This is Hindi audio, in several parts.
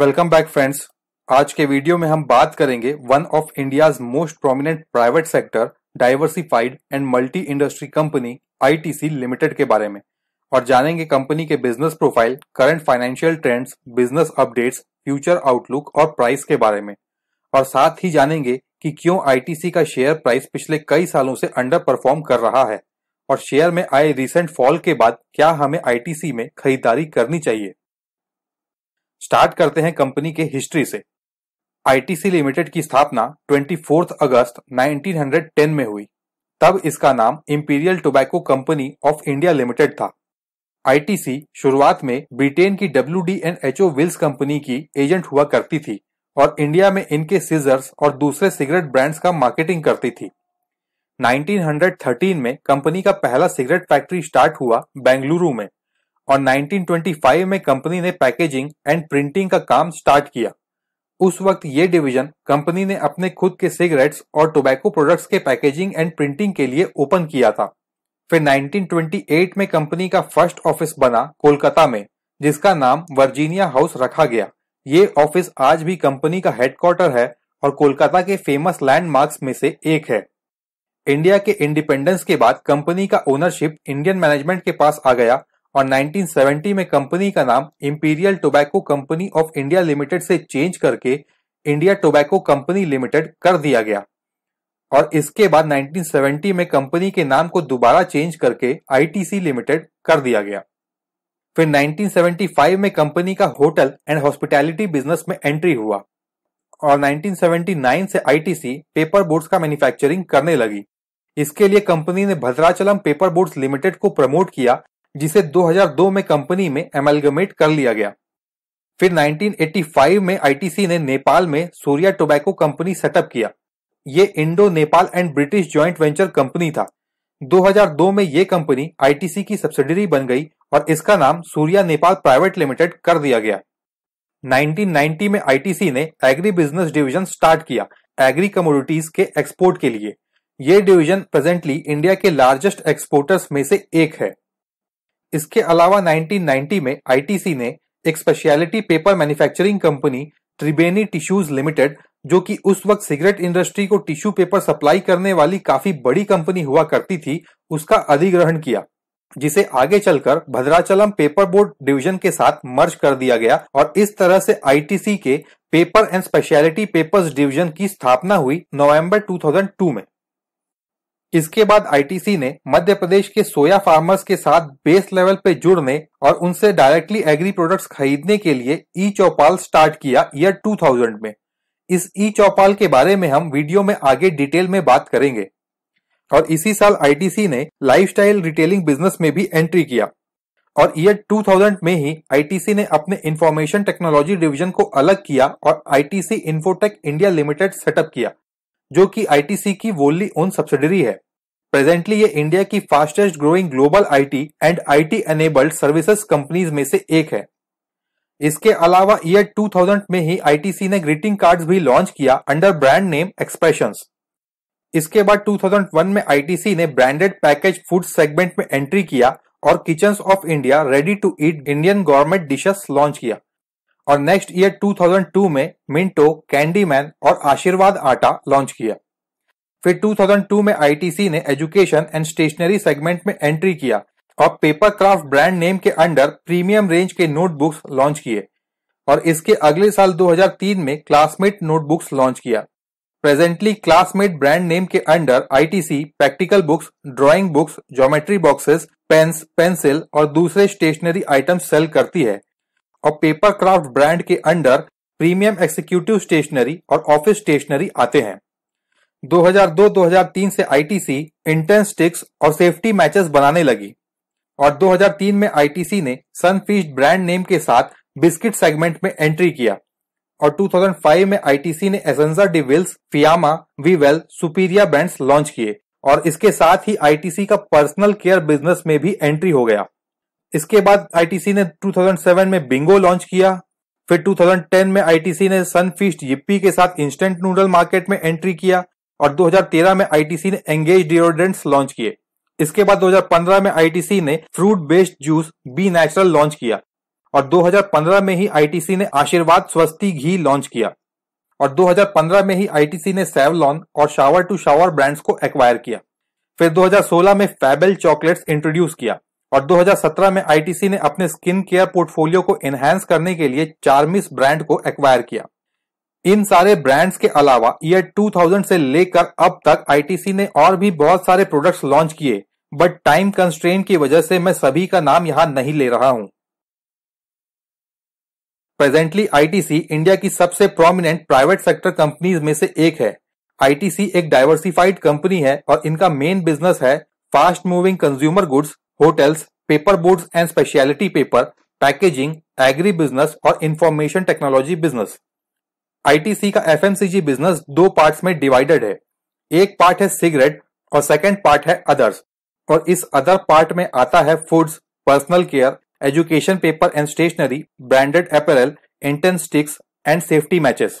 वेलकम बैक फ्रेंड्स आज के वीडियो में हम बात करेंगे one of India's most prominent private sector diversified and multi industry company ITC limited के बारे में और जानेंगे कंपनी के business profile current financial trends business updates future outlook और प्राइस के बारे में और साथ ही जानेंगे कि क्यों आईटीसी का शेयर प्राइस पिछले कई सालों से अंडर परफॉर्म कर रहा है और शेयर में आए रिसेंट फॉल के बाद क्या हमें आईटीसी में खरीदारी करनी चाहिए स्टार्ट करते हैं कंपनी के हिस्ट्री से आईटीसी लिमिटेड की स्थापना 24 अगस्त 1910 में हुई तब इसका नाम Imperial Tobacco Company of India Limited था आईटीसी शुरुआत में ब्रिटेन की W D N H O Wills company की एजेंट हुआ करती थी और इंडिया में इनके सीजर्स और दूसरे सिगरेट ब्रांड्स का मार्केटिंग करती थी 1913 में कंपनी का पहला सिगरेट फैक्ट्री स्टार्ट हुआ बेंगलुरु में और 1925 में कंपनी ने पैकेजिंग एंड प्रिंटिंग का काम स्टार्ट किया उस वक्त ये डिवीजन कंपनी ने अपने खुद के सिगरेट्स और टोबैको प्रोडक्ट्स के पैकेजिंग एंड प्रिंटिंग के लिए ओपन किया था फिर 1928 में कंपनी का फर्स्ट ऑफिस बना कोलकाता में जिसका नाम वर्जीनिया हाउस रखा गया ये ऑफिस आज भी कंपनी का हेडक्वार्टर है और कोलकाता के फेमस लैंडमार्क्स में से एक है इंडिया के इंडिपेंडेंस के बाद कंपनी का ओनरशिप इंडियन मैनेजमेंट के पास आ गया और 1970 में कंपनी का नाम Imperial Tobacco Company of India Limited से चेंज करके इंडिया टोबैको कंपनी लिमिटेड कर दिया गया और इसके बाद 1970 में कंपनी के नाम को दोबारा चेंज करके आईटीसी लिमिटेड कर दिया गया फिर 1975 में कंपनी का होटल एंड हॉस्पिटैलिटी बिजनेस में एंट्री हुआ और 1979 से आईटीसी पेपर बोर्ड्स का मैन्युफैक्चरिंग करने लगी इसके लिए कंपनी ने भद्राचलम पेपर बोर्ड्स लिमिटेड को प्रमोट किया जिसे 2002 में कंपनी में एमलगमेट कर लिया गया फिर 1985 में आईटीसी ने नेपाल में सूर्या टोबैको कंपनी सेटअप किया ये Indo Nepal and British joint venture company था 2002 में यह कंपनी आईटीसी की सब्सिडरी बन गई और इसका नाम सूर्या नेपाल प्राइवेट लिमिटेड कर दिया गया 1990 में आईटीसी ने एग्री बिजनेस डिवीजन स्टार्ट किया एग्री कमोडिटीज के एक्सपोर्ट के लिए ये डिवीजन प्रेजेंटली इंडिया के लार्जेस्ट एक्सपोर्टर्स में से एक है इसके अलावा 1990 में आईटीसी ने एक speciality paper manufacturing company Tribeni tissues limited जो कि उस वक्त सिगरेट इंडस्ट्री को टिश्यू पेपर सप्लाई करने वाली काफी बड़ी कंपनी हुआ करती थी उसका अधिग्रहण किया जिसे आगे चलकर भद्राचलम पेपर बोर्ड डिवीजन के साथ मर्ज कर दिया गया और इस तरह से आईटीसी के paper and speciality papers division की स्थापना हुई नवंबर 2002 में इसके बाद आईटीसी ने मध्य प्रदेश के सोया फार्मर्स के साथ बेस लेवल पे जुड़ने और उनसे डायरेक्टली एग्री प्रोडक्ट्स खरीदने के लिए ई चौपाल स्टार्ट किया ईयर 2000 में इस ई चौपाल के बारे में हम वीडियो में आगे डिटेल में बात करेंगे और इसी साल आईटीसी ने लाइफस्टाइल रिटेलिंग बिजनेस में भी एंट्री किया और ईयर 2000 में ही आईटीसी ने अपने इंफॉर्मेशन टेक्नोलॉजी डिवीजन को अलग किया और ITC Infotech India Limited setup किया जो कि आईटीसी की वोली ओन सब्सिडरी है प्रेजेंटली ये इंडिया की fastest growing global IT and IT enabled services companies में से एक है इसके अलावा ईयर 2000 में ही आईटीसी ने ग्रीटिंग कार्ड्स भी लॉन्च किया अंडर ब्रांड नेम एक्सप्रेशन इसके बाद 2001 में आईटीसी ने ब्रांडेड पैकेज फूड सेगमेंट में एंट्री किया और Kitchen of India ready to eat Indian gourmet dishes launch किया और नेक्स्ट ईयर 2002 में मिंटो कैंडीमैन और आशीर्वाद आटा लॉन्च किया फिर 2002 में आईटीसी ने एजुकेशन एंड स्टेशनरी सेगमेंट में एंट्री किया और पेपर क्राफ्ट ब्रांड नेम के अंडर प्रीमियम रेंज के नोटबुक्स लॉन्च किए और इसके अगले साल 2003 में क्लासमेट नोटबुक्स लॉन्च किया प्रेजेंटली क्लासमेट ब्रांड नेम के under ITC practical books drawing books geometry boxes pens pencil और दूसरे स्टेशनरी आइटम सेल करती है और पेपर क्राफ्ट ब्रांड के अंडर प्रीमियम एक्सिक्यूटिव स्टेशनरी और ऑफिस स्टेशनरी आते हैं 2002-2003 से आईटीसी इंटेंस स्टिक्स और सेफ्टी मैचेस बनाने लगी और 2003 में आईटीसी ने सनफीस्ट ब्रांड नेम के साथ बिस्किट सेगमेंट में एंट्री किया और 2005 में आईटीसी ने Essenza Di Wills Fiama Vivel Superia brands launch किए और इसके साथ ही आईटीसी का पर्सनल केयर बिजनेस में भी एंट्री हो गया इसके बाद आईटीसी ने 2007 में बिंगो लॉन्च किया फिर 2010 में आईटीसी ने सनफीस्ट यिप्पी के साथ इंस्टेंट नूडल मार्केट में एंट्री किया और 2013 में आईटीसी ने एंगेज डिओड्रेंट लॉन्च किए इसके बाद 2015 में आईटीसी ने fruit based juice B Natural launch किया और 2015 में ही आईटीसी ने आशीर्वाद स्वस्ति घी लॉन्च किया और 2015 में ही आईटीसी ने सेवलॉन और शावर टू शावर ब्रांड्स को एक्वायर किया फिर 2016 में फैबेल चॉकलेट्स इंट्रोड्यूस किया और 2017 में आईटीसी ने अपने स्किन केयर पोर्टफोलियो को एनहेंस करने के लिए चार्मिस ब्रांड को एक्वायर किया इन सारे ब्रांड्स के अलावा ईयर 2000 से लेकर अब तक आईटीसी ने और भी बहुत सारे प्रोडक्ट्स लॉन्च किए बट टाइम कंस्ट्रेन की वजह से मैं सभी का नाम यहाँ नहीं ले रहा हूँ प्रेजेंटली आईटीसी इंडिया की सबसे प्रोमिनेंट प्राइवेट सेक्टर कंपनीज में से एक है आईटीसी एक डाइवर्सिफाइड कंपनी है और इनका मेन बिजनेस है fast moving consumer goods hotels paper board and speciality paper packaging agri business और इंफॉर्मेशन टेक्नोलॉजी बिजनेस आईटीसी का एफ बिजनेस दो पार्ट में डिवाइडेड है एक पार्ट है सिगरेट और सेकेंड पार्ट है अदर्स और इस अदर पार्ट में आता है foods personal care education paper and stationery branded apparel incense sticks and safety matches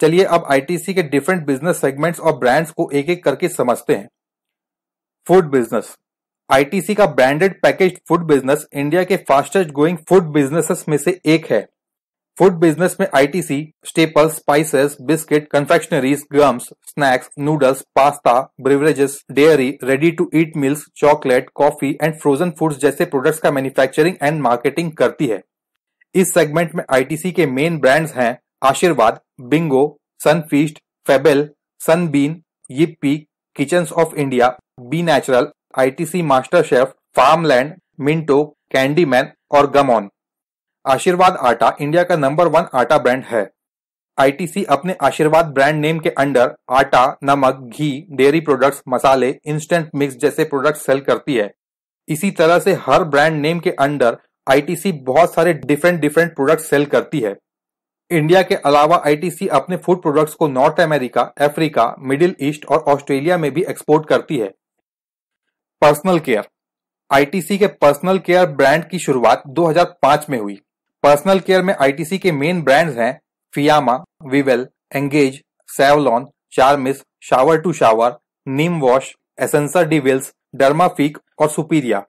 चलिए अब आईटीसी के डिफरेंट बिजनेस सेगमेंट्स और ब्रांड्स को एक एक करके समझते हैं फूड बिजनेस आईटीसी का branded package food business India के फास्टेस्ट ग्रोइंग फूड बिजनेसेस में से एक है फूड बिजनेस में ITC staple spices biscuit confectioneries gums snacks noodles pasta beverages dairy ready to eat meals chocolate coffee and frozen foods जैसे प्रोडक्ट्स का मैन्युफैक्चरिंग एंड मार्केटिंग करती है इस सेगमेंट में आईटीसी के मेन ब्रांड्स हैं Aashirvaad Bingo Sunfeast Fabelle Sunbean Yippee Kitchen of India B Natural ITC Master Chef Farmland Minto Candyman और गमॉन आशीर्वाद आटा इंडिया का नंबर वन आटा ब्रांड है आईटीसी अपने आशीर्वाद ब्रांड नेम के अंडर आटा नमक घी डेयरी प्रोडक्ट्स मसाले इंस्टेंट मिक्स जैसे प्रोडक्ट सेल करती है इसी तरह से हर ब्रांड नेम के अंडर आईटीसी बहुत सारे डिफरेंट डिफरेंट प्रोडक्ट सेल करती है इंडिया के अलावा आईटीसी अपने फूड प्रोडक्ट्स को North America Africa Middle East और ऑस्ट्रेलिया में भी एक्सपोर्ट करती है पर्सनल केयर आईटीसी के पर्सनल केयर ब्रांड की शुरुआत 2005 में हुई पर्सनल केयर में आईटीसी के मेन ब्रांड्स हैं Fiama Vivel Engage Savlon Charmis shower to shower Nimwash Essenza di Wills Dermafique और Superia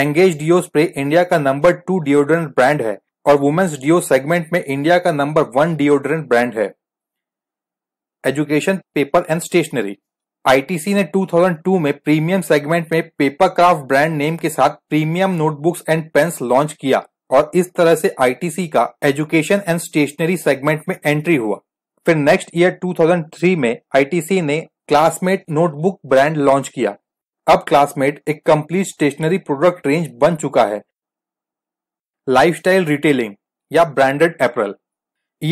Engage deo spray India का नंबर टू डिओड्रेंट ब्रांड है और वुमेन्स डिओ सेगमेंट में इंडिया का नंबर वन डिओड्रेंट ब्रांड है education paper and stationery ITC ने 2002 में प्रीमियम सेगमेंट में पेपर क्राफ्ट ब्रांड नेम के साथ premium notebooks and pens launch किया और इस तरह से आईटीसी का एजुकेशन एंड स्टेशनरी सेगमेंट में एंट्री हुआ फिर नेक्स्ट ईयर 2003 में आईटीसी ने क्लासमेट नोटबुक ब्रांड लॉन्च किया अब क्लासमेट एक कंप्लीट स्टेशनरी प्रोडक्ट रेंज बन चुका है लाइफस्टाइल रिटेलिंग या ब्रांडेड अप्रैल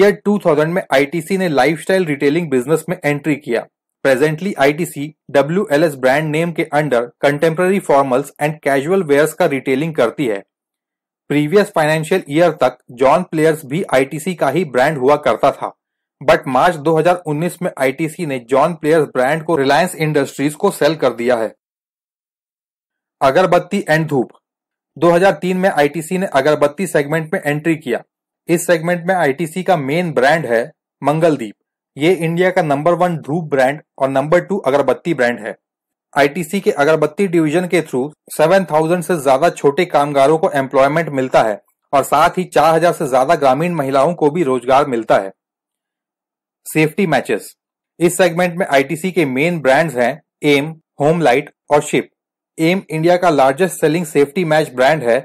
ईयर 2000 में आईटीसी ने लाइफस्टाइल रिटेलिंग बिजनेस में एंट्री किया Presently ITC WLS brand name के under contemporary formals and casual wears का रिटेलिंग करती है प्रीवियस फाइनेंशियल ईयर तक जॉन प्लेयर्स भी आईटीसी का ही ब्रांड हुआ करता था बट मार्च दो हजार उन्नीस में आईटीसी ने जॉन प्लेयर्स ब्रांड को रिलायंस इंडस्ट्रीज को सेल कर दिया है अगरबत्ती एंड धूप दो हजार तीन में आईटीसी ने अगरबत्ती सेगमेंट में एंट्री किया इस सेगमेंट में आईटीसी का मेन ब्रांड है मंगलदीप ये इंडिया का नंबर वन ध्रुव ब्रांड और नंबर टू अगरबत्ती ब्रांड है आईटीसी के अगरबत्ती डिवीजन के थ्रू 7000 से ज्यादा छोटे कामगारों को एम्प्लॉयमेंट मिलता है और साथ ही 4000 से ज्यादा ग्रामीण महिलाओं को भी रोजगार मिलता है सेफ्टी मैचेस इस सेगमेंट में आईटीसी के मेन ब्रांड्स हैं एम होमलाइट और शिप एम इंडिया का largest selling safety match brand है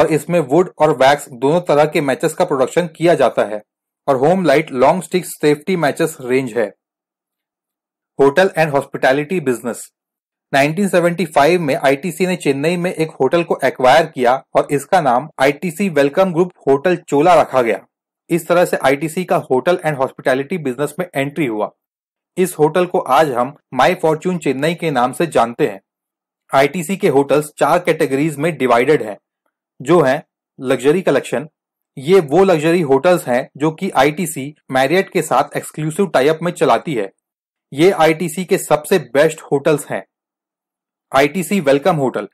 और इसमें वुड और वैक्स दोनों तरह के मैचेस का प्रोडक्शन किया जाता है और Homelite long stick safety matches range है होटल एंड हॉस्पिटैलिटी बिजनेस 1975 में आईटीसी ने चेन्नई में एक होटल को एक्वायर किया और इसका नाम ITC Welcomgroup hotel Chola रखा गया इस तरह से आईटीसी का होटल एंड हॉस्पिटैलिटी बिजनेस में एंट्री हुआ इस होटल को आज हम माई फॉर्च्यून चेन्नई के नाम से जानते हैं आईटीसी के होटल्स चार कैटेगरीज में डिवाइडेड हैं जो हैं लग्जरी कलेक्शन ये वो लग्जरी होटल्स हैं जो कि आईटीसी मैरियट के साथ एक्सक्लूसिव टाइप में चलाती है ये आईटीसी के सबसे बेस्ट होटल्स हैं आईटीसी वेलकम होटल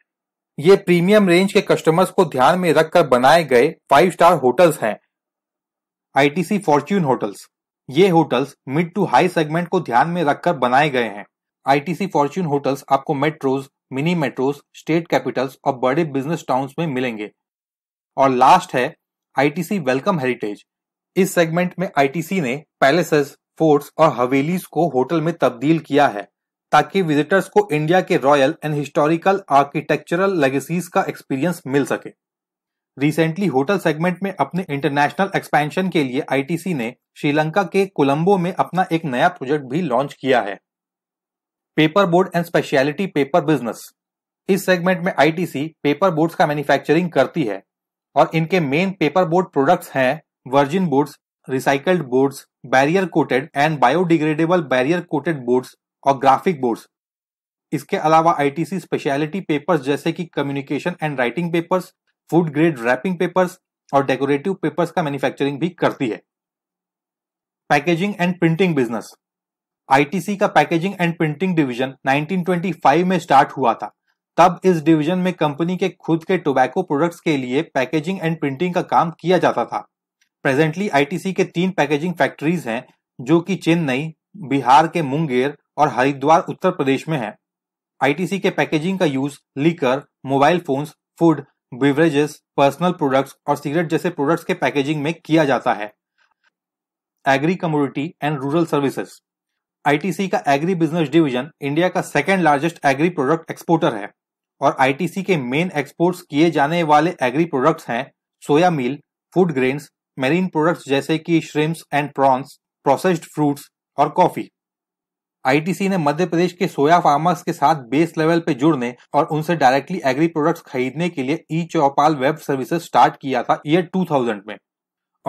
ये प्रीमियम रेंज के कस्टमर्स को ध्यान में रखकर बनाए गए फाइव स्टार होटल्स हैं आईटीसी फॉर्च्यून होटल्स ये hotels mid to high segment को ध्यान में रखकर बनाए गए हैं आईटीसी फॉर्च्यून होटल्स आपको metros mini metros state capitals और बड़े बिजनेस टाउन्स में मिलेंगे और लास्ट है आईटीसी वेलकम हेरिटेज इस सेगमेंट में आईटीसी ने पैलेसेस फोर्ट्स और हवेलीज को होटल में तब्दील किया है ताकि विजिटर्स को इंडिया के royal and historical architectural legacies का एक्सपीरियंस मिल सके रिसेंटली होटल सेगमेंट में अपने इंटरनेशनल एक्सपेंशन के लिए आईटीसी ने श्रीलंका के कोलंबो में अपना एक नया प्रोजेक्ट भी लॉन्च किया है paper board and speciality paper business इस सेगमेंट में आईटीसी पेपर बोर्ड्स का मैन्युफैक्चरिंग करती है और इनके मेन पेपर बोर्ड प्रोडक्ट्स हैं virgin boards recycled boards barrier coated and biodegradable barrier coated boards और ग्राफिक बोर्ड्स इसके अलावा आईटीसी स्पेशलिटी पेपर्स जैसे कि communication and writing papers food grade wrapping papers और डेकोरेटिव पेपर्स का मैन्युफैक्चरिंग भी करती है packaging and printing business ITC का पैकेजिंग एंड प्रिंटिंग डिवीजन 1925 में स्टार्ट हुआ था तब इस डिवीजन में कंपनी के खुद के टोबैको प्रोडक्ट्स के लिए पैकेजिंग एंड प्रिंटिंग का काम किया जाता था प्रेजेंटली आईटीसी के तीन पैकेजिंग फैक्ट्रीज हैं जो कि चेन्नई बिहार के मुंगेर और हरिद्वार उत्तर प्रदेश में है आईटीसी के पैकेजिंग का use liquor mobile phones food beverages personal products और सिगरेट जैसे प्रोडक्ट्स के पैकेजिंग में किया जाता है agri community and rural services ITC का एग्री बिजनेस डिवीजन इंडिया का second largest agri product exporter है और आईटीसी के मेन एक्सपोर्ट्स किए जाने वाले एग्री प्रोडक्ट्स हैं soya meal food grains marine products जैसे कि shrimps and prawns processed fruits और कॉफी आईटीसी ने मध्य प्रदेश के सोया फार्मर्स के साथ बेस लेवल पर जुड़ने और उनसे डायरेक्टली एग्री प्रोडक्ट्स खरीदने के लिए e Choupal web services start किया था ईयर 2000 में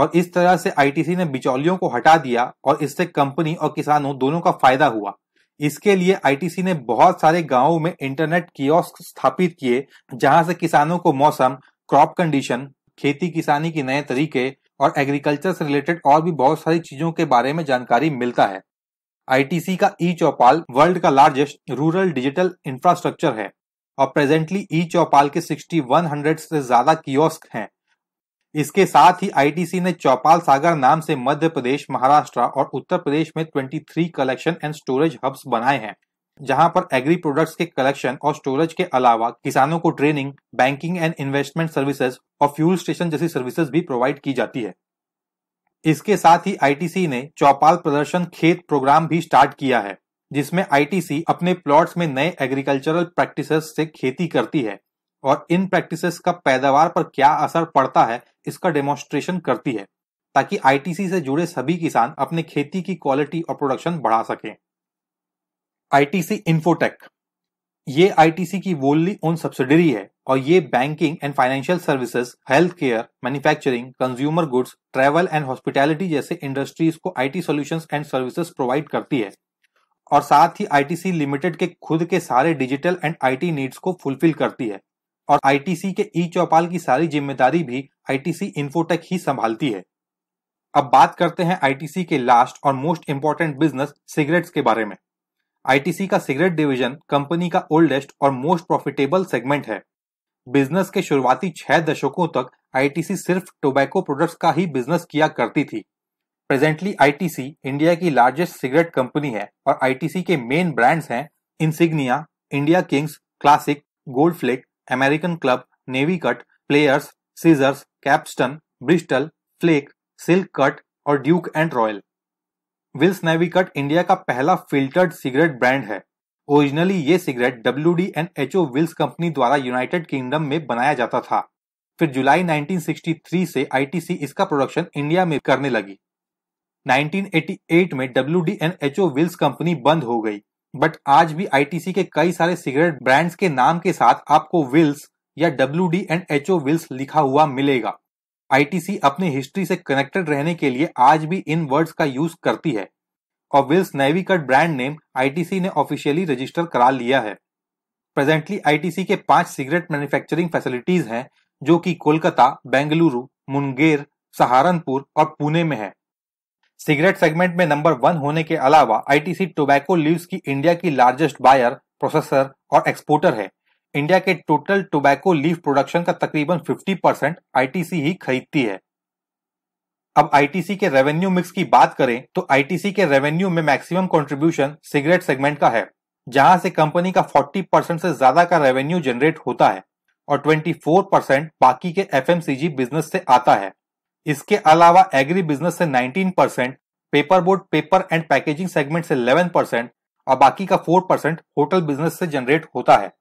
और इस तरह से आईटीसी ने बिचौलियों को हटा दिया और इससे कंपनी और किसानों दोनों का फायदा हुआ इसके लिए आईटीसी ने बहुत सारे गांवों में इंटरनेट कियोस्क स्थापित किए जहां से किसानों को मौसम क्रॉप कंडीशन खेती किसानी के नए तरीके और एग्रीकल्चर से रिलेटेड और भी बहुत सारी चीजों के बारे में जानकारी मिलता है आईटीसी का ई चौपाल वर्ल्ड का लार्जेस्ट रूरल डिजिटल इंफ्रास्ट्रक्चर है और प्रेजेंटली ई चौपाल के सिक्सटी से ज्यादा कियोस्क हैं इसके साथ ही आईटीसी ने चौपाल सागर नाम से मध्य प्रदेश महाराष्ट्र और उत्तर प्रदेश में 23 कलेक्शन एंड स्टोरेज हब्स बनाए हैं जहां पर एग्री प्रोडक्ट्स के कलेक्शन और स्टोरेज के अलावा किसानों को training banking and investment services और फ्यूल स्टेशन जैसी सर्विसेज भी प्रोवाइड की जाती है इसके साथ ही आईटीसी ने चौपाल प्रदर्शन खेत प्रोग्राम भी स्टार्ट किया है जिसमें आईटीसी अपने प्लॉट्स में नए एग्रीकल्चरल प्रैक्टिसेस से खेती करती है और इन प्रैक्टिसेस का पैदावार पर क्या असर पड़ता है इसका डेमोन्स्ट्रेशन करती है ताकि आईटीसी से जुड़े सभी किसान अपने खेती की क्वालिटी और प्रोडक्शन बढ़ा सके आईटीसी इन्फोटेक ये आईटीसी की वोल्ली ओन सब्सिडरी है और ये banking and financial services health care manufacturing consumer goods travel and hospitality जैसे इंडस्ट्रीज को IT solutions and services provide करती है और साथ ही आईटीसी लिमिटेड के खुद के सारे डिजिटल एंड आईटी नीड्स को फुलफिल करती है और आईटीसी के ई चौपाल की सारी जिम्मेदारी भी आईटीसी इन्फोटेक ही संभालती है अब बात करते हैं आईटीसी के लास्ट और मोस्ट इंपॉर्टेंट बिजनेस सिगरेट्स के बारे में आईटीसी का सिगरेट डिवीजन कंपनी का ओल्डेस्ट और मोस्ट प्रॉफिटेबल सेगमेंट है बिजनेस के शुरुआती छह दशकों तक आईटीसी सिर्फ टोबैको प्रोडक्ट्स का ही बिजनेस किया करती थी प्रेजेंटली आईटीसी इंडिया की लार्जेस्ट सिगरेट कंपनी है और आईटीसी के मेन ब्रांड्स हैं Insignia India Kings Classic Gold Flake American Club Navy Cut Players Scissors Capstan, Bristol Flake Silk Cut और Duke and Royal Wills Navy Cut India का पहला फिल्टर्ड सिगरेट ब्रांड है ओरिजिनली ये cigarette W D and H O Wills company द्वारा यूनाइटेड किंगडम में बनाया जाता था फिर जुलाई 1963 से आईटीसी इसका प्रोडक्शन इंडिया में करने लगी 1988 में W D and H O Wills company बंद हो गई बट आज भी आईटीसी के कई सारे सिगरेट ब्रांड्स के नाम के साथ आपको विल्स या W D and H O Wills लिखा हुआ मिलेगा आईटीसी अपनी हिस्ट्री से कनेक्टेड रहने के लिए आज भी इन वर्ड्स का यूज करती है और Wills Navy Cut brand name ITC ने ऑफिशियली रजिस्टर करा लिया है प्रेजेंटली आईटीसी के पांच सिगरेट मैन्युफैक्चरिंग फैसिलिटीज हैं जो कि कोलकाता बेंगलुरु मुंगेर सहारनपुर और पुणे में है सिगरेट सेगमेंट में नंबर वन होने के अलावा आईटीसी टोबैको लीव्स की इंडिया की लार्जेस्ट बायर प्रोसेसर और एक्सपोर्टर है इंडिया के टोटल टोबैको लीव प्रोडक्शन का तकरीबन 50 परसेंट आईटीसी ही खरीदती है अब आईटीसी के रेवेन्यू मिक्स की बात करें तो आईटीसी के रेवेन्यू में मैक्सिमम कंट्रीब्यूशन सिगरेट सेगमेंट का है जहां से कंपनी का 40 परसेंट से ज्यादा का रेवेन्यू जनरेट होता है और 24 परसेंट बाकी के एफ बिजनेस से आता है इसके अलावा एग्री बिजनेस से 19 percent paper board paper and packaging segment से 11 परसेंट और बाकी का 4 परसेंट होटल बिजनेस से जनरेट होता है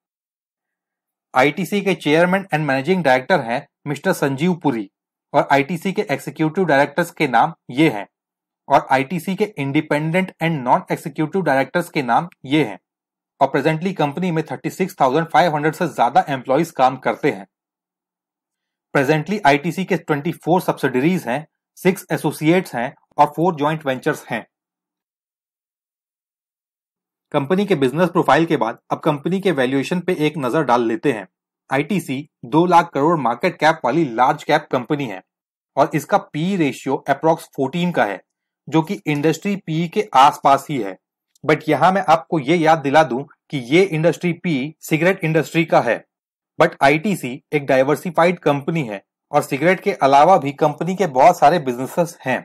आईटीसी के चेयरमैन एंड मैनेजिंग डायरेक्टर हैं मिस्टर संजीव पुरी और आईटीसी के एग्जीक्यूटिव डायरेक्टर्स के नाम ये हैं और आईटीसी के independent and non executive directors के नाम ये हैं और प्रेजेंटली कंपनी में 36,500 से ज्यादा एम्प्लॉयज काम करते हैं प्रेजेंटली आईटीसी के 24 सब्सिडरीज हैं सिक्स एसोसिएट्स हैं और फोर ज्वाइंट वेंचर्स हैं कंपनी के बिजनेस प्रोफाइल के बाद अब कंपनी के वैल्यूएशन पे एक नजर डाल लेते हैं ITC 2 lakh crore market cap वाली लार्ज कैप कंपनी है और इसका पी रेशियो अप्रोक्स 14 का है जो कि इंडस्ट्री पी के आसपास ही है बट यहां मैं आपको ये याद दिला दूं कि ये इंडस्ट्री पी सिगरेट इंडस्ट्री का है बट आईटीसी एक डाइवर्सिफाइड कंपनी है और सिगरेट के अलावा भी कंपनी के बहुत सारे बिजनेसेस हैं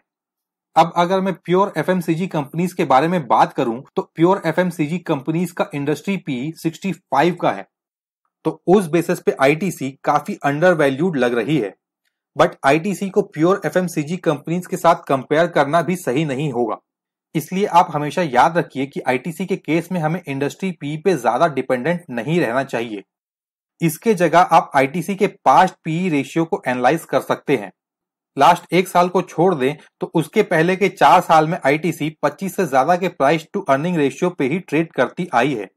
अब अगर मैं प्योर एफ कंपनीज के बारे में बात करूं तो प्योर एफ कंपनीज का इंडस्ट्री पी 65 का है तो उस बेसिस पे आईटीसी काफी अंडर वैल्यूड लग रही है बट आईटीसी को प्योर एफ कंपनीज के साथ कंपेयर करना भी सही नहीं होगा इसलिए आप हमेशा याद रखिए कि आईटीसी के केस में हमें इंडस्ट्री पी पे ज्यादा डिपेंडेंट नहीं रहना चाहिए इसके जगह आप आईटीसी के पास्ट पीई रेशियो e को एनालाइज कर सकते हैं लास्ट एक साल को छोड़ दें तो उसके पहले के चार साल में आईटीसी 25 से ज्यादा के प्राइस टू अर्निंग रेशियो पे ही ट्रेड करती आई है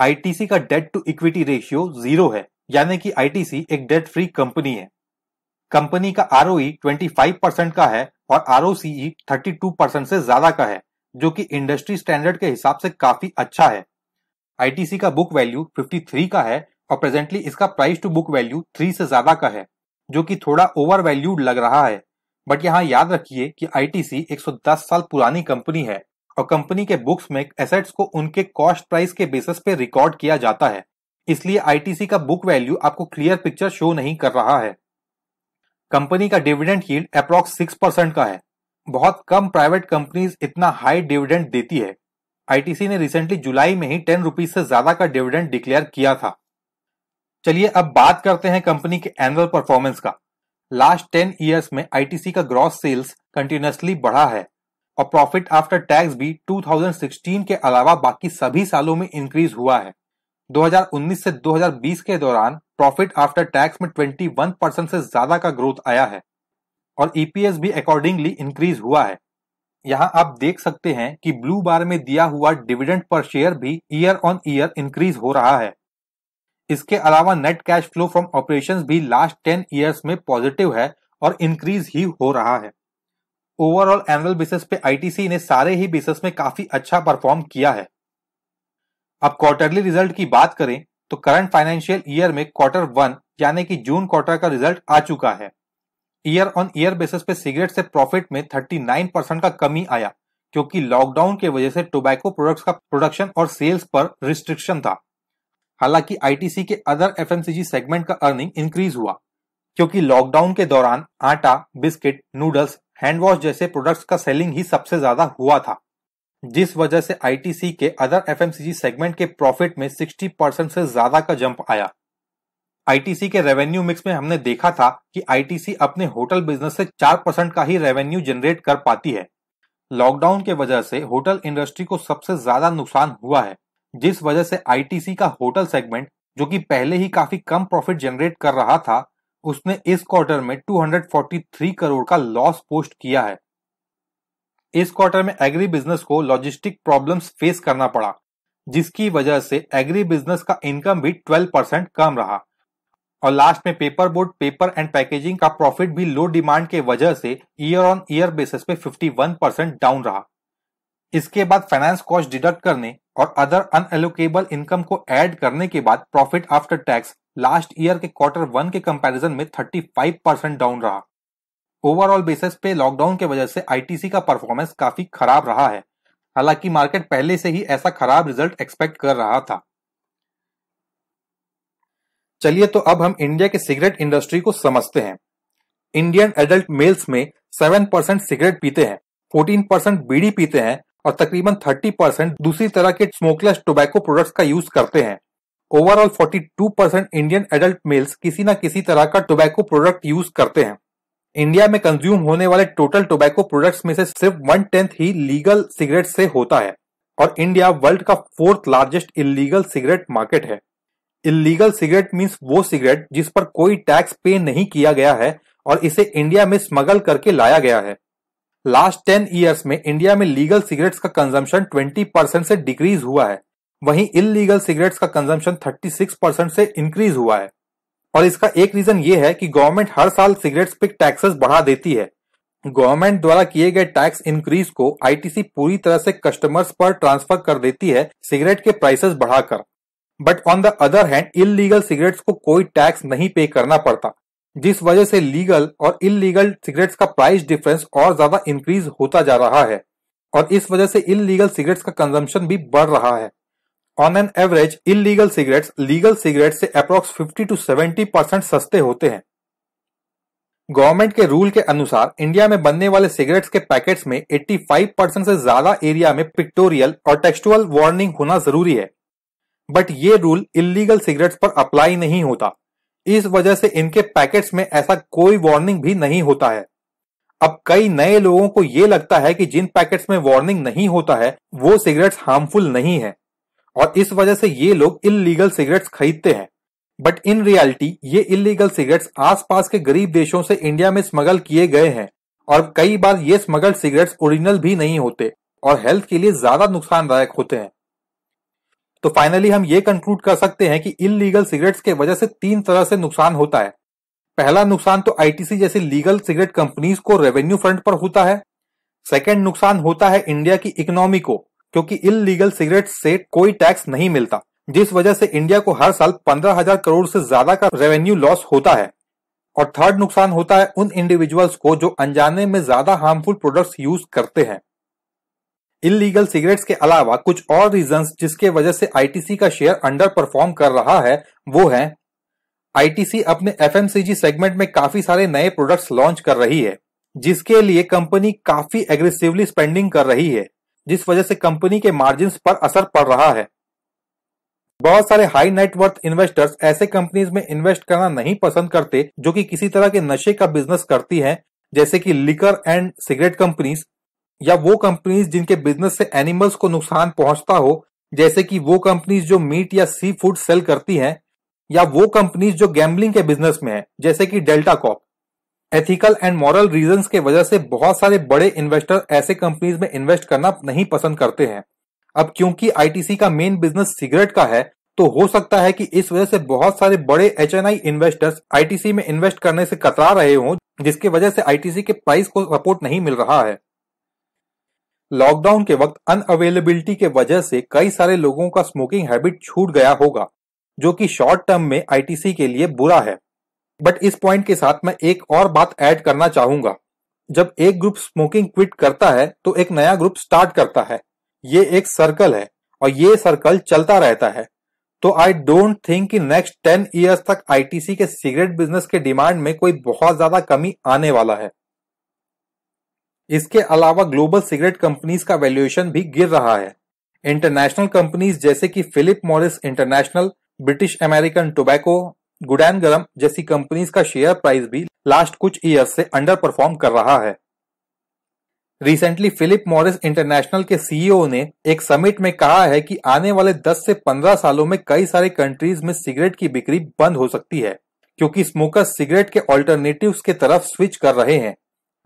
आईटीसी का debt to equity ratio zero है यानी कि आईटीसी एक डेट फ्री कंपनी है कंपनी का आर 25 परसेंट का है और आर ओ टू परसेंट से ज्यादा का है जो कि इंडस्ट्री स्टैंडर्ड के हिसाब से काफी अच्छा है आईटीसी का बुक वैल्यू 53 का है और प्रेजेंटली इसका price to book value three से ज्यादा का है जो कि थोड़ा ओवर वैल्यूड लग रहा है बट यहाँ याद रखिए कि आईटीसी 110 साल पुरानी कंपनी है और कंपनी के बुक्स में एसेट्स को उनके कॉस्ट प्राइस के बेसिस पे रिकॉर्ड किया जाता है इसलिए आईटीसी का बुक वैल्यू आपको क्लियर पिक्चर शो नहीं कर रहा है कंपनी का dividend yield approx six percent का है बहुत कम प्राइवेट कंपनीज इतना हाई डिविडेंड देती है आईटीसी ने रिसेंटली जुलाई में ही टेन रुपीज से ज्यादा का डिविडेंड डिक्लेयर किया था चलिए अब बात करते हैं कंपनी के एनुअल परफॉर्मेंस का लास्ट टेन ईयर्स में आईटीसी का ग्रॉस सेल्स कंटिन्यूसली बढ़ा है और प्रॉफिट आफ्टर टैक्स भी 2016 के अलावा बाकी सभी सालों में इंक्रीज हुआ है 2019 से 2020 के दौरान प्रॉफिट आफ्टर टैक्स में 21 परसेंट से ज्यादा का ग्रोथ आया है और ईपीएस e भी अकॉर्डिंगली इंक्रीज हुआ है यहाँ आप देख सकते हैं कि ब्लू बार में दिया हुआ डिविडेंड पर शेयर भी ईयर ऑन ईयर इंक्रीज हो रहा है इसके अलावा net cash flow from operation भी लास्ट टेन ईयर्स में पॉजिटिव है और इंक्रीज ही हो रहा है ओवरऑल एनुअल बेसिस पे आईटीसी ने सारे ही बेसिस में काफी अच्छा परफॉर्म किया है अब क्वार्टरली रिजल्ट की बात करें तो करंट फाइनेंशियल ईयर में क्वार्टर वन यानी कि जून क्वार्टर का रिजल्ट आ चुका है ईयर ऑन ईयर बेसिस पे सिगरेट से प्रॉफिट में 39 परसेंट का कमी आया क्योंकि लॉकडाउन के वजह से टोबैको प्रोडक्ट्स का प्रोडक्शन और सेल्स पर रिस्ट्रिक्शन था हालांकि आईटीसी के अदर एफएमसीजी सेगमेंट का अर्निंग इंक्रीज हुआ क्योंकि लॉकडाउन के दौरान आटा बिस्किट नूडल्स हैंड वॉश जैसे प्रोडक्ट्स का सेलिंग ही सबसे ज्यादा हुआ था जिस वजह से आईटीसी के अदर एफएमसीजी सेगमेंट के प्रॉफिट में 60 परसेंट से ज्यादा का जंप आया आईटीसी के रेवेन्यू मिक्स में हमने देखा था कि आईटीसी अपने होटल बिजनेस से 4 परसेंट का ही रेवेन्यू जनरेट कर पाती है लॉकडाउन के वजह से होटल इंडस्ट्री को सबसे ज्यादा नुकसान हुआ है जिस वजह से आईटीसी का होटल सेगमेंट जो कि पहले ही काफी कम प्रॉफिट जनरेट कर रहा था उसने इस क्वार्टर में 243 करोड़ का लॉस पोस्ट किया है इस क्वार्टर में एग्री बिजनेस को लॉजिस्टिक प्रॉब्लम्स फेस करना पड़ा जिसकी वजह से एग्री बिजनेस का इनकम भी 12 परसेंट कम रहा और लास्ट में paper board paper and packaging का प्रॉफिट भी लो डिमांड के वजह से ईयर ऑन ईयर बेसिस पे 51 परसेंट डाउन रहा इसके बाद फाइनेंस कॉस्ट डिडक्ट करने और अदर अनएलोकेबल इनकम को ऐड करने के बाद profit after tax last year के क्वार्टर वन के कंपैरिजन में 35 परसेंट डाउन रहा ओवरऑल बेसिस पे लॉकडाउन के वजह से आईटीसी का परफॉर्मेंस काफी खराब रहा है हालांकि मार्केट पहले से ही ऐसा खराब रिजल्ट एक्सपेक्ट कर रहा था चलिए तो अब हम इंडिया के सिगरेट इंडस्ट्री को समझते हैं इंडियन एडल्ट मेल्स में सेवन परसेंट सिगरेट पीते हैं फोर्टीन परसेंट बीड़ी पीते हैं और तकरीबन 30 परसेंट दूसरी तरह के स्मोकलेस टोबैको प्रोडक्ट्स का यूज करते हैं overall 42 percent Indian adult males किसी न किसी तरह का टोबैको प्रोडक्ट यूज करते हैं इंडिया में कंज्यूम होने वाले टोटल टोबैको प्रोडक्ट्स में से सिर्फ वन टेंथ ही लीगल सिगरेट से होता है और इंडिया वर्ल्ड का fourth largest illegal cigarette market है इलीगल सिगरेट मीन्स वो सिगरेट जिस पर कोई टैक्स पे नहीं किया गया है और इसे इंडिया में स्मगल करके लाया गया है लास्ट टेन ईयर्स में इंडिया में लीगल सिगरेट्स का कंजम्पशन 20 परसेंट से डिक्रीज हुआ है वहीं इलीगल सिगरेट्स का कंजम्पशन 36 परसेंट से इंक्रीज हुआ है और इसका एक रीजन ये है कि गवर्नमेंट हर साल सिगरेट्स पे टैक्सेस बढ़ा देती है गवर्नमेंट द्वारा किए गए टैक्स इंक्रीज को आईटीसी पूरी तरह से कस्टमर्स पर ट्रांसफर कर देती है सिगरेट के प्राइसेस बढ़ाकर but on the other hand illegal cigarettes को कोई टैक्स नहीं पे करना पड़ता जिस वजह से लीगल और इलीगल सिगरेट्स का प्राइस डिफरेंस और ज्यादा इंक्रीज होता जा रहा है और इस वजह से इलीगल सिगरेट्स का कंजम्पशन भी बढ़ रहा है on an average illegal cigarettes legal cigarette से अप्रोक्स 50 टू 70 परसेंट सस्ते होते हैं गवर्नमेंट के रूल के अनुसार इंडिया में बनने वाले सिगरेट्स के पैकेट्स में 85 परसेंट से ज्यादा एरिया में पिक्टोरियल और टेक्सटुअल वार्निंग होना जरूरी है बट ये रूल इलीगल सिगरेट्स पर अप्लाई नहीं होता इस वजह से इनके पैकेट्स में ऐसा कोई वार्निंग भी नहीं होता है अब कई नए लोगों को ये लगता है कि जिन पैकेट्स में वार्निंग नहीं होता है वो सिगरेट्स हार्मफुल नहीं है और इस वजह से ये लोग इलीगल सिगरेट्स खरीदते हैं बट इन रियलिटी ये इलीगल सिगरेट्स आसपास के गरीब देशों से इंडिया में स्मगल किए गए हैं और कई बार ये स्मगल सिगरेट्स ओरिजिनल भी नहीं होते और हेल्थ के लिए ज्यादा नुकसानदायक होते हैं तो फाइनली हम ये कंक्लूड कर सकते हैं कि इलीगल सिगरेट्स के वजह से तीन तरह से नुकसान होता है पहला नुकसान तो आईटीसी जैसी लीगल सिगरेट कंपनीज को रेवेन्यू फ्रंट पर होता है सेकेंड नुकसान होता है इंडिया की इकोनॉमी को क्योंकि इलीगल सिगरेट से कोई टैक्स नहीं मिलता जिस वजह से इंडिया को हर साल पंद्रह हजार करोड़ से ज्यादा का रेवेन्यू लॉस होता है और थर्ड नुकसान होता है उन इंडिविजुअल्स को जो अनजाने में ज्यादा हार्मफुल प्रोडक्ट्स यूज करते हैं इलीगल सिगरेट्स के अलावा कुछ और रीजंस जिसके वजह से आईटीसी का शेयर अंडर परफॉर्म कर रहा है वो है आईटीसी अपने एफएमसीजी सेगमेंट में काफी सारे नए प्रोडक्ट्स लॉन्च कर रही है जिसके लिए कंपनी काफी एग्रेसिवली स्पेंडिंग कर रही है जिस वजह से कंपनी के मार्जिन पर असर पड़ रहा है बहुत सारे हाई नेटवर्थ इन्वेस्टर्स ऐसे कंपनीज में इन्वेस्ट करना नहीं पसंद करते जो कि किसी तरह के नशे का बिजनेस करती हैं, जैसे कि लिकर एंड सिगरेट कंपनीज या वो कंपनीज जिनके बिजनेस से एनिमल्स को नुकसान पहुंचता हो जैसे कि वो कंपनीज जो मीट या सी फूड सेल करती हैं या वो कंपनीज जो गैम्बलिंग के बिजनेस में है जैसे कि delta corp ethical and moral reason के वजह से बहुत सारे बड़े इन्वेस्टर ऐसे कंपनीज में इन्वेस्ट करना नहीं पसंद करते हैं अब क्योंकि आईटीसी का मेन बिजनेस सिगरेट का है तो हो सकता है कि इस वजह से बहुत सारे बड़े एच इन्वेस्टर्स आईटीसी में इन्वेस्ट करने से कतरा रहे हों जिसके वजह से आईटीसी के प्राइस को सपोर्ट नहीं मिल रहा है लॉकडाउन के वक्त अनअवेलेबिलिटी के वजह से कई सारे लोगों का स्मोकिंग हैबिट छूट गया होगा जो कि शॉर्ट टर्म में आईटीसी के लिए बुरा है बट इस पॉइंट के साथ मैं एक और बात ऐड करना चाहूंगा जब एक ग्रुप स्मोकिंग क्विट करता है तो एक नया ग्रुप स्टार्ट करता है ये एक सर्कल है और ये सर्कल चलता रहता है तो आई डोंट थिंक कि नेक्स्ट टेन ईयर्स तक आईटीसी के सिगरेट बिजनेस के डिमांड में कोई बहुत ज्यादा कमी आने वाला है इसके अलावा ग्लोबल सिगरेट कंपनीज का वैल्यूएशन भी गिर रहा है इंटरनेशनल कंपनीज जैसे कि Philip Morris International British American Tobacco Gudang Garam जैसी कंपनीज का शेयर प्राइस भी लास्ट कुछ ईयर से अंडर परफॉर्म कर रहा है रिसेंटली फिलिप मॉरिस इंटरनेशनल के सीईओ e ने एक समिट में कहा है कि आने वाले 10 से 15 सालों में कई सारे कंट्रीज में सिगरेट की बिक्री बंद हो सकती है क्योंकि स्मोकर सिगरेट के ऑल्टरनेटिव्स के तरफ स्विच कर रहे हैं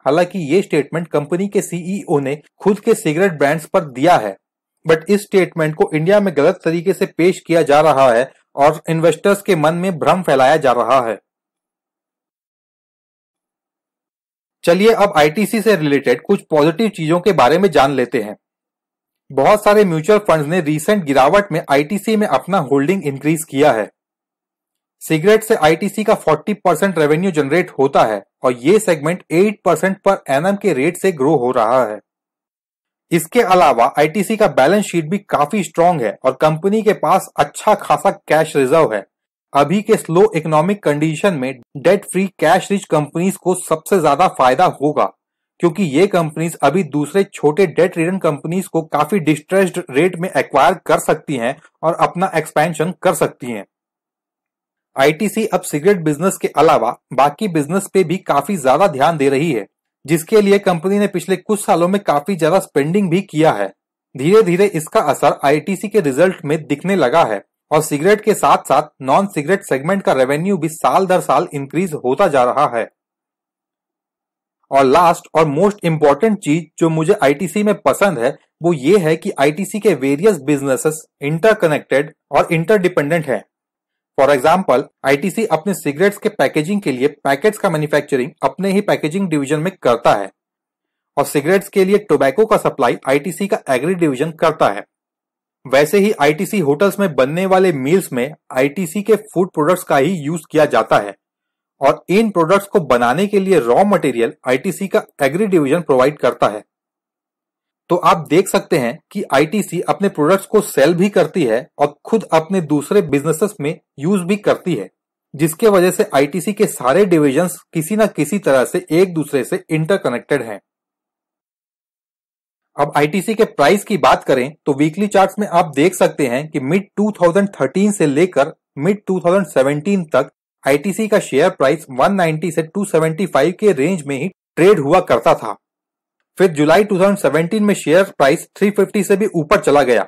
हालांकि ये स्टेटमेंट कंपनी के सीईओ e ने खुद के सिगरेट ब्रांड्स पर दिया है बट इस स्टेटमेंट को इंडिया में गलत तरीके से पेश किया जा रहा है और इन्वेस्टर्स के मन में भ्रम फैलाया जा रहा है चलिए अब आईटीसी से रिलेटेड कुछ पॉजिटिव चीजों के बारे में जान लेते हैं बहुत सारे म्यूचुअल फंड्स ने रीसेंट गिरावट में आईटीसी में अपना होल्डिंग इंक्रीज किया है सिगरेट से आईटीसी का 40 परसेंट रेवेन्यू जनरेट होता है और ये सेगमेंट 8 परसेंट पर एन के रेट से ग्रो हो रहा है इसके अलावा आईटीसी का बैलेंस शीट भी काफी स्ट्रांग है और कंपनी के पास अच्छा खासा कैश रिजर्व है अभी के स्लो इकोनॉमिक कंडीशन में debt free cash rich companies को सबसे ज्यादा फायदा होगा क्योंकि ये कंपनीज अभी दूसरे छोटे डेट रिटर्न कंपनीज को काफी डिस्ट्रेस्ड रेट में एक्वायर कर सकती हैं और अपना एक्सपेंशन कर सकती हैं आईटीसी अब सिगरेट बिजनेस के अलावा बाकी बिजनेस पे भी काफी ज्यादा ध्यान दे रही है जिसके लिए कंपनी ने पिछले कुछ सालों में काफी ज्यादा स्पेंडिंग भी किया है धीरे धीरे इसका असर आईटीसी के रिजल्ट में दिखने लगा है और सिगरेट के साथ साथ नॉन सिगरेट सेगमेंट का रेवेन्यू भी साल दर साल इंक्रीज होता जा रहा है और लास्ट और मोस्ट इम्पोर्टेंट चीज जो मुझे आईटीसी में पसंद है वो ये है कि आईटीसी के वेरियस बिजनेसेस इंटरकनेक्टेड और इंटरडिपेंडेंट हैं। फॉर एग्जाम्पल आई अपने सिगरेट्स के पैकेजिंग के लिए पैकेट्स का मैन्युफैक्चरिंग अपने ही पैकेजिंग डिवीजन में करता है और सिगरेट्स के लिए टोबैको का सप्लाई आईटीसी का एग्री डिवीजन करता है वैसे ही आईटीसी होटल्स में बनने वाले मील्स में आईटीसी के फूड प्रोडक्ट्स का ही यूज किया जाता है और इन प्रोडक्ट्स को बनाने के लिए रॉ मटेरियल आईटीसी का एग्री डिवीजन प्रोवाइड करता है तो आप देख सकते हैं कि आईटीसी अपने प्रोडक्ट्स को सेल भी करती है और खुद अपने दूसरे बिजनेसेस में यूज भी करती है जिसके वजह से आईटीसी के सारे डिविजन्स किसी न किसी तरह से एक दूसरे से इंटरकनेक्टेड हैं। अब आईटीसी के प्राइस की बात करें तो वीकली चार्ट्स में आप देख सकते हैं कि मिड 2013 से लेकर मिड 2017 तक आईटीसी का शेयर प्राइस 190 से 275 के रेंज में ही ट्रेड हुआ करता था फिर जुलाई 2017 में शेयर प्राइस 350 से भी ऊपर चला गया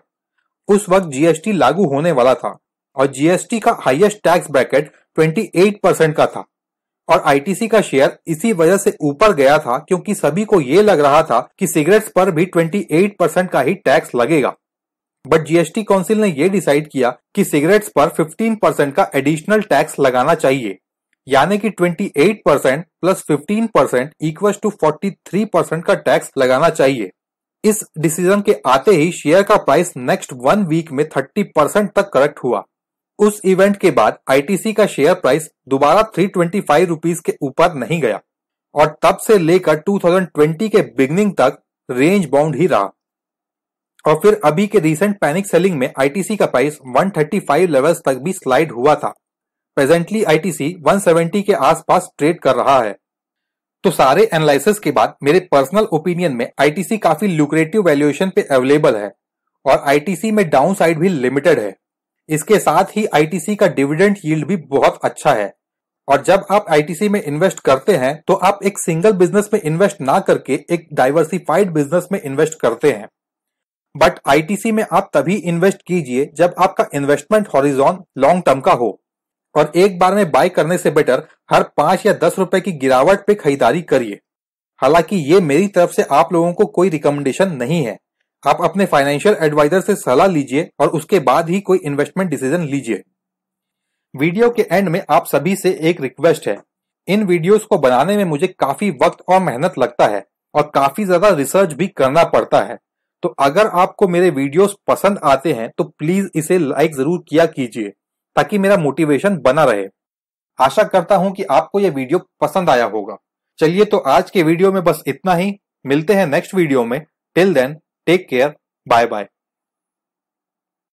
उस वक्त जीएसटी लागू होने वाला था और जीएसटी का हाईएस्ट टैक्स ब्रैकेट 28 परसेंट का था और आईटीसी का शेयर इसी वजह से ऊपर गया था क्योंकि सभी को यह लग रहा था कि सिगरेट्स पर भी 28 परसेंट का ही टैक्स लगेगा बट जीएसटी काउंसिल ने यह डिसाइड किया कि सिगरेट्स पर 15 परसेंट का एडिशनल टैक्स लगाना चाहिए यानी कि 28 percent plus fifteen percent equal to forty का टैक्स लगाना चाहिए इस डिसीजन के आते ही शेयर का प्राइस नेक्स्ट वन वीक में 30 परसेंट तक करेक्ट हुआ उस इवेंट के बाद आईटीसी का शेयर प्राइस दोबारा थ्री ट्वेंटी फाइव के ऊपर नहीं गया और तब से लेकर 2020 के बिगनिंग तक रेंज बाउंड ही रहा और फिर अभी के रिसेंट पैनिक सेलिंग में आईटीसी का प्राइस 135 लेवल्स तक भी स्लाइड हुआ था प्रेजेंटली आईटीसी 170 के आसपास ट्रेड कर रहा है तो सारे एनालिसिस के बाद मेरे पर्सनल ओपिनियन में आईटीसी काफी लुक्रेटिव वैल्यूएशन पे अवेलेबल है और आईटीसी में डाउन साइड भी लिमिटेड है इसके साथ ही आईटीसी का डिविडेंड यील्ड भी बहुत अच्छा है और जब आप आईटीसी में इन्वेस्ट करते हैं तो आप एक सिंगल बिजनेस में इन्वेस्ट ना करके एक डाइवर्सिफाइड बिजनेस में इन्वेस्ट करते हैं बट आईटीसी में आप तभी इन्वेस्ट कीजिए जब आपका इन्वेस्टमेंट हॉरिजॉन लॉन्ग टर्म का हो और एक बार में बाय करने से बेटर हर पांच या दस रुपए की गिरावट पे खरीदारी करिए हालांकि ये मेरी तरफ से आप लोगों को कोई रिकमेंडेशन नहीं है आप अपने फाइनेंशियल एडवाइजर से सलाह लीजिए और उसके बाद ही कोई इन्वेस्टमेंट डिसीजन लीजिए वीडियो के एंड में आप सभी से एक रिक्वेस्ट है इन वीडियोस को बनाने में मुझे काफी वक्त और मेहनत लगता है और काफी ज्यादा रिसर्च भी करना पड़ता है तो अगर आपको मेरे वीडियोस पसंद आते हैं तो प्लीज इसे लाइक जरूर किया कीजिए ताकि मेरा मोटिवेशन बना रहे आशा करता हूं कि आपको यह वीडियो पसंद आया होगा चलिए तो आज के वीडियो में बस इतना ही मिलते हैं नेक्स्ट वीडियो में till then take care bye bye